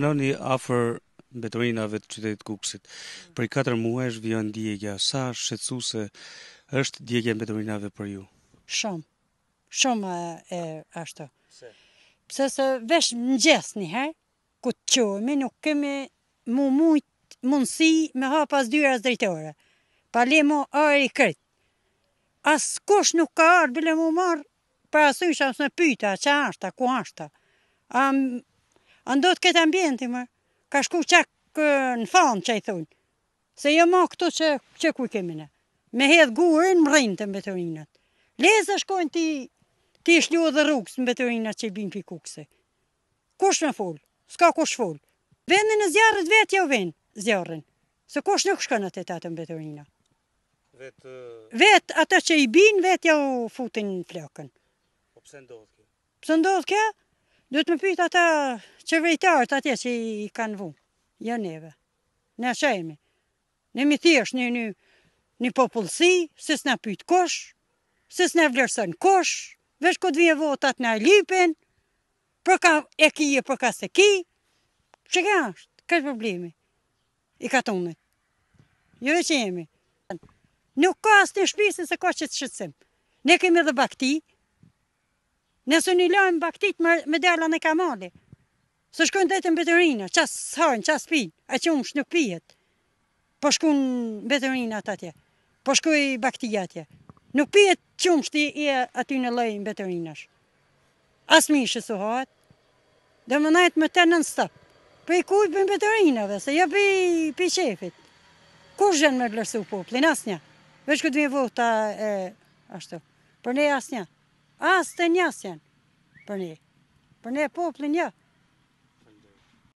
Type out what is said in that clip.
Anoni afer betorinave të qytetit Kukësit. Për i 4 muesh vjen djegja, sa shqetsuese është djegja betorinave për ju? Shumë. Shumë e ashtu. Pse? Pse se vesh në gjesë herë, ku të qohemi, nuk kemi mu mujt mundësi me ha pas dyra së drejtore. Pa le mu arë i As kush nuk ka arë, bile mu marë, për asyshë asë në pyta, që ashta, ku ashta. Am... Andot këtë ambienti më, ka shku qak në fanë që i thunë. Se jo ma këtu që ku kemi në. Me hedhë gurën më rinë të mbeturinat. Lezë shkojnë ti ti shlu dhe rrugës mbeturinat që i bimë për kukëse. Kush me full? Ska kush full. Vendin e zjarët vetë jo vend zjarën. Se kush nuk shkanë atë të të mbeturinat. Vetë atë që i bin, vetë ja futin flakën. Po pësë ndodhë kjo? Pësë ndodhë kjo? Dhe të më pyta ta qëvejtarët atje që i kanë vu, jo neve. Ne shemi, ne mi thjesht një, një, një popullësi, se s'na pyjtë kosh, se s'na vlerësën kosh, vesh këtë vje votat në lipin, për ka e kije, për ka se ki, që ka është, kështë problemi, i ka tonë. Jo dhe që jemi. Nuk ka asë të shpisë se ka që të shëtësim. Ne kemi dhe bakti, nësë një lojmë baktit me, me dela në kamali, Se shkojnë dhe të mbeterina, qasë harën, qasë pinë, a që nuk pijet, Po shkojnë mbeterina atë atje, po shkojnë baktia atje. Nuk pijet që umë shti i aty në lejë mbeterinash. As mi shë su dhe më najtë më të nën stëpë. Për po i kuj për mbeterinave, se ja jo për i qefit. Kur zhenë me lërësu poplin, asë një. Vesh këtë vjevo ta e, ashtu, për ne as një. As të një janë, për ne. Për ne poplin, ja. Jo. Një.